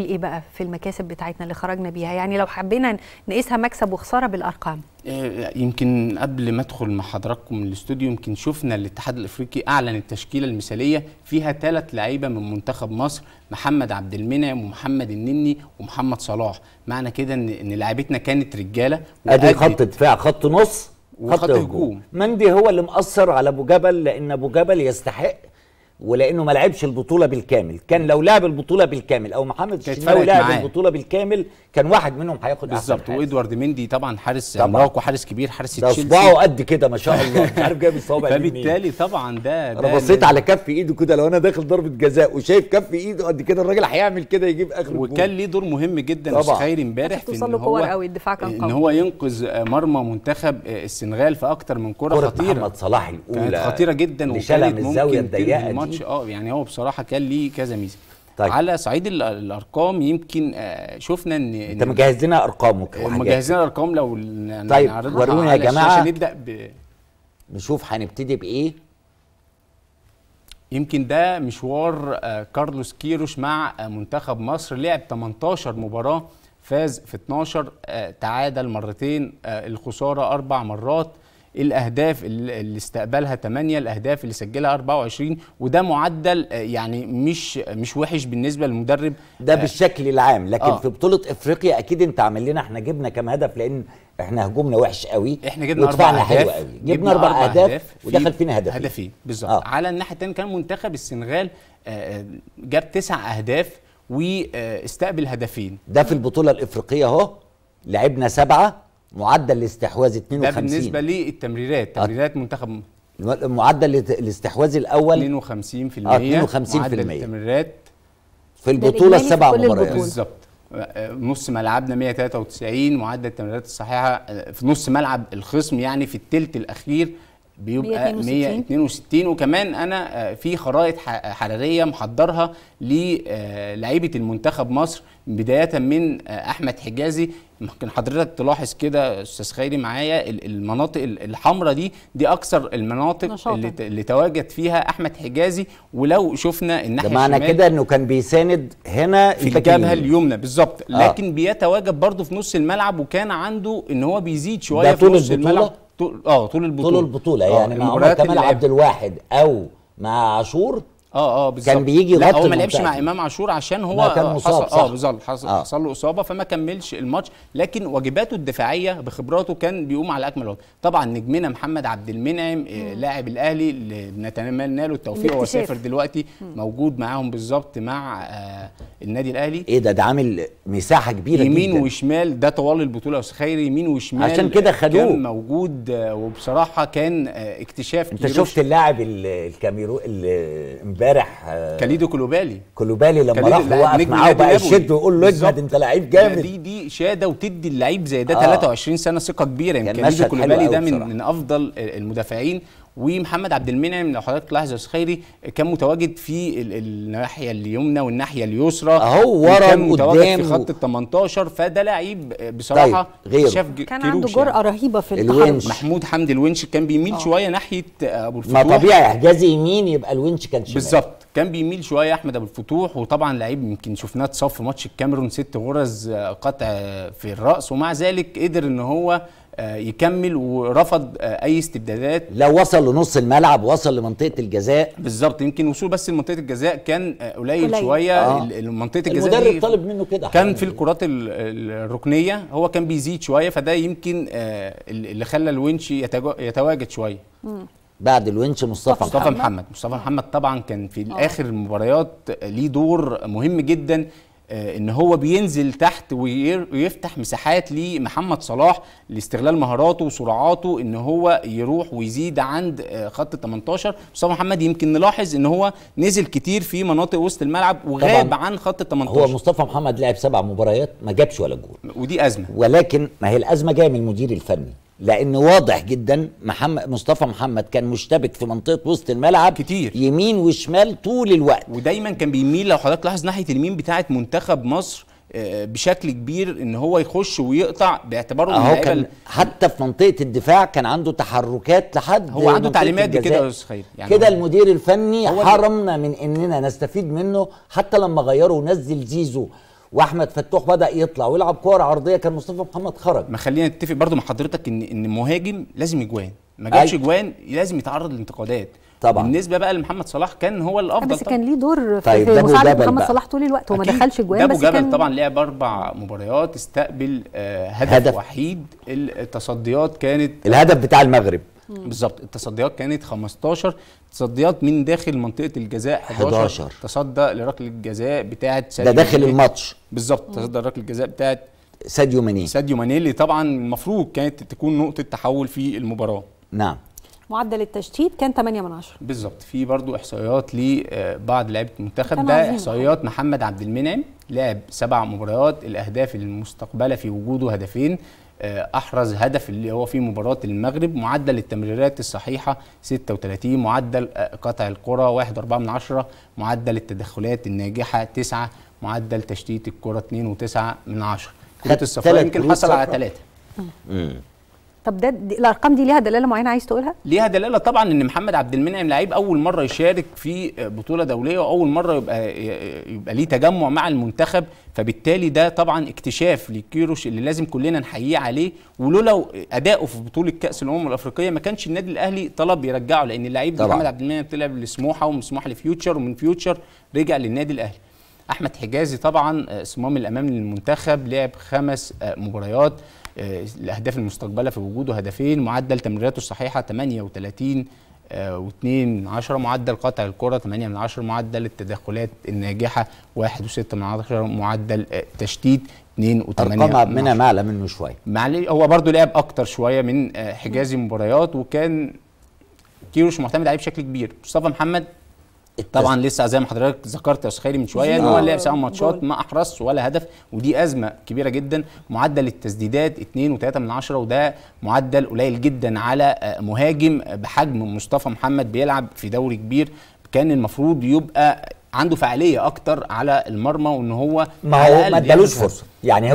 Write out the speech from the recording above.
ايه بقى في المكاسب بتاعتنا اللي خرجنا بيها يعني لو حبينا نقيسها مكسب وخساره بالارقام آه، يمكن قبل ما ادخل مع حضراتكم الاستوديو يمكن شفنا الاتحاد الافريقي اعلن التشكيله المثاليه فيها ثلاث لعيبه من منتخب مصر محمد عبد المنعم ومحمد النني ومحمد صلاح معنى كده ان ان لعيبتنا كانت رجاله ادي خط دفاع خط نص وخط هجوم مندي هو اللي مأثر على ابو جبل لان ابو جبل يستحق ولانه ما لعبش البطوله بالكامل كان لو لعب البطوله بالكامل او محمد الشناوي لعب معاه. البطوله بالكامل كان واحد منهم هياخد بالظبط وادوارد مندي طبعا حارس عملاق وحارس كبير حارس تشيلسي ده صباعه قد كده ما شاء الله مش عارف جايب الصوابع فبالتالي طبعا ده, ده انا بصيت على كف ايده كده لو انا داخل ضربه جزاء وشايف كف ايده قد كده الراجل هيعمل كده يجيب اخر وكان ليه دور مهم جدا خيري امبارح في ان هو قوي الدفاع كان قوي ان هو ينقذ مرمى منتخب السنغال في اكتر من كره خطيره محمد صلاح الاولى خطيره جدا وكانت ممكن الزاويه الضيقه الماتش اه يعني هو بصراحه كان ليه كذا ميزه طيب. على صعيد الارقام يمكن آه، شفنا ان انت مجهز لنا ارقامه مجهز لنا ارقام لو طيب ورونا يا جماعه عشان نبدا ب... نشوف هنبتدي بايه يمكن ده مشوار آه، كارلوس كيروش مع آه، منتخب مصر لعب 18 مباراه فاز في 12 تعادل مرتين الخساره اربع مرات الاهداف اللي استقبلها 8 الاهداف اللي سجلها 24 وده معدل آه، يعني مش مش وحش بالنسبه للمدرب ده آه، بالشكل العام لكن آه. في بطوله افريقيا اكيد انت عامل لنا احنا جبنا كام هدف لان احنا هجومنا وحش قوي احنا جبنا اربع حلو قوي جبنا اربع اهداف ودخل فينا هدفين هدفين بالظبط آه. على الناحيه الثانيه كان منتخب السنغال آه، جاب تسع اهداف واستقبل هدفين ده في البطوله الافريقيه اهو لعبنا سبعه معدل الاستحواذ 52 ده بالنسبه للتمريرات تمريرات منتخب معدل الاستحواذ الاول 52% آه 52% معدل التمريرات في البطوله السبع مباريات بالظبط آه، آه، نص ملعبنا 193 معدل التمريرات الصحيحه آه، في نص ملعب الخصم يعني في الثلث الاخير بيبقى 162 وكمان انا في خرائط حراريه محضرها للاعيبه المنتخب مصر بدايه من احمد حجازي ممكن حضرتك تلاحظ كده استاذ خيري معايا المناطق الحمراء دي دي اكثر المناطق اللي, اللي تواجد فيها احمد حجازي ولو شفنا الناحيه الشماليه معنى كده انه كان بيساند هنا في الجبهه اليمنى بالظبط آه. لكن بيتواجد برضه في نص الملعب وكان عنده ان هو بيزيد شويه في نص الملعب طول اه طول البطوله طول البطوله آه، يعني مع كمال عبد الواحد او مع عاشور اه اه بالظبط كان بيجي لا هو ما لعبش مع امام عاشور عشان هو كان مصاب حصل اه بالظبط حصل, آه. حصل له اصابه فما كملش الماتش لكن واجباته الدفاعيه بخبراته كان بيقوم على اكمل وجه طبعا نجمنا محمد عبد المنعم آه، لاعب الاهلي اللي بنتمنى له التوفيق هو سافر دلوقتي موجود معاهم بالظبط مع آه النادي الاهلي ايه ده ده عامل مساحه كبيره يمين جدا. وشمال ده طوال البطوله خيري يمين وشمال عشان كده خدوه كان موجود آه، وبصراحه كان آه، اكتشاف انت شفت اللاعب الكاميرو امبارح امبارح آه، كاليدو كلوبالي كلوبالي لما راح وقف معاه بقى يشد ويقول له اجمد انت لعيب جامد دي دي شاده وتدي اللعيب زي ده 23 آه. سنه ثقه كبيره يمكن كاليدو كلوبالي ده من من افضل المدافعين ومحمد عبد المنعم لو حضرتك لاحظ يا خيري كان متواجد في الناحيه اليمنى والناحيه اليسرى اهو ورا كان متواجد في خط ال 18 فده لعيب بصراحه طيب شاف كان عنده يعني. جرأه رهيبه في التحرك محمود حمدي الونش كان بيميل أوه. شويه ناحيه ابو الفتوح ما طبيعي احجازي يمين يبقى الونش كان شمال بالظبط كان بيميل شويه احمد ابو الفتوح وطبعا لعيب يمكن شفناه اتصاب في ماتش الكاميرون ست غرز قطع في الراس ومع ذلك قدر ان هو آه، يكمل ورفض آه، اي استبدادات لو وصل لنص الملعب وصل لمنطقه الجزاء بالظبط يمكن وصول بس لمنطقه الجزاء كان آه، قليل, شويه آه. منطقه الجزاء المدرب طالب منه كده كان في الكرات الركنيه هو كان بيزيد شويه فده يمكن اللي خلى الونش يتواجد شويه بعد الونش مصطفى مصطفى محمد مصطفى محمد طبعا كان في اخر المباريات ليه دور مهم جدا آه، ان هو بينزل تحت ويفتح مساحات لمحمد صلاح لاستغلال مهاراته وسرعاته ان هو يروح ويزيد عند آه، خط 18 مصطفى محمد يمكن نلاحظ ان هو نزل كتير في مناطق وسط الملعب وغاب عن خط 18 هو مصطفى محمد لعب سبع مباريات ما جابش ولا جول ودي ازمه ولكن ما هي الازمه جايه من المدير الفني لان واضح جدا محمد مصطفى محمد كان مشتبك في منطقه وسط الملعب كتير يمين وشمال طول الوقت ودايما كان بيميل لو حضرتك لاحظ ناحيه اليمين بتاعه منتخب مصر آه، بشكل كبير ان هو يخش ويقطع باعتباره اهو كان حتى في منطقه الدفاع كان عنده تحركات لحد هو عنده تعليمات كده يا استاذ خير يعني كده المدير الفني حرمنا من اننا نستفيد منه حتى لما غيره ونزل زيزو واحمد فتوح بدا يطلع ويلعب كوره عرضيه كان مصطفى محمد خرج ما خلينا نتفق برضو مع حضرتك ان ان مهاجم لازم يجوان ما جابش اجوان أيوة. لازم يتعرض للانتقادات طبعا بالنسبه بقى لمحمد صلاح كان هو الافضل بس كان ليه دور في طيب مساعده محمد بقى. صلاح طول الوقت وما دخلش جوان بس جبل كان طبعا لعب اربع مباريات استقبل آه هدف, هدف وحيد التصديات كانت الهدف بتاع المغرب بالظبط التصديات كانت 15 تصديات من داخل منطقه الجزاء 11, 11. تصدى لركله الجزاء بتاعه ده داخل الماتش بالظبط تصدى لركله الجزاء بتاعه ساديو ماني ساديو ماني اللي طبعا المفروض كانت تكون نقطه تحول في المباراه نعم معدل التشتيت كان 8 من 10 بالظبط في برضو احصائيات لبعض آه، لعيبه المنتخب ده احصائيات محمد عبد المنعم لعب سبع مباريات الاهداف المستقبله في وجوده هدفين آه، احرز هدف اللي هو في مباراه المغرب معدل التمريرات الصحيحه 36 معدل آه، قطع الكره 1.4 من عشرة معدل التدخلات الناجحه 9 معدل تشتيت الكره 2.9 من 10 كره الصفراء يمكن حصل على 3 طب ده الارقام دي ليها دلاله معينه عايز تقولها؟ ليها دلاله طبعا ان محمد عبد المنعم لعيب اول مره يشارك في بطوله دوليه واول مره يبقى يبقى ليه تجمع مع المنتخب فبالتالي ده طبعا اكتشاف لكيروش اللي لازم كلنا نحييه عليه ولولا اداؤه في بطوله كاس الامم الافريقيه ما كانش النادي الاهلي طلب يرجعه لان اللعيب محمد عبد المنعم طلع لسموحه ومسموحه لفيوتشر ومن فيوتشر رجع للنادي الاهلي. احمد حجازي طبعا صمام الامام للمنتخب لعب خمس مباريات آه، الاهداف المستقبله في وجوده هدفين معدل تمريراته الصحيحه 38 و2 آه، من معدل قطع الكرة 8 من 10 معدل التدخلات الناجحة 1 و6 من عشرة معدل آه، تشتيت 2 و8 أرقام منها معلى منه شوية معلش هو برضه لعب أكتر شوية من حجازي مباريات وكان كيروش معتمد عليه بشكل كبير مصطفى محمد طبعا لسه زي ما حضرتك ذكرت يا استاذ خيري من شويه ان هو آه. لعب سبع ماتشات ما احرزش ولا هدف ودي ازمه كبيره جدا معدل التسديدات 2.3 من وده معدل قليل جدا على آه، مهاجم بحجم مصطفى محمد بيلعب في دوري كبير كان المفروض يبقى عنده فعاليه اكتر على المرمى وان هو ما هو ما ادالوش فرصه يعني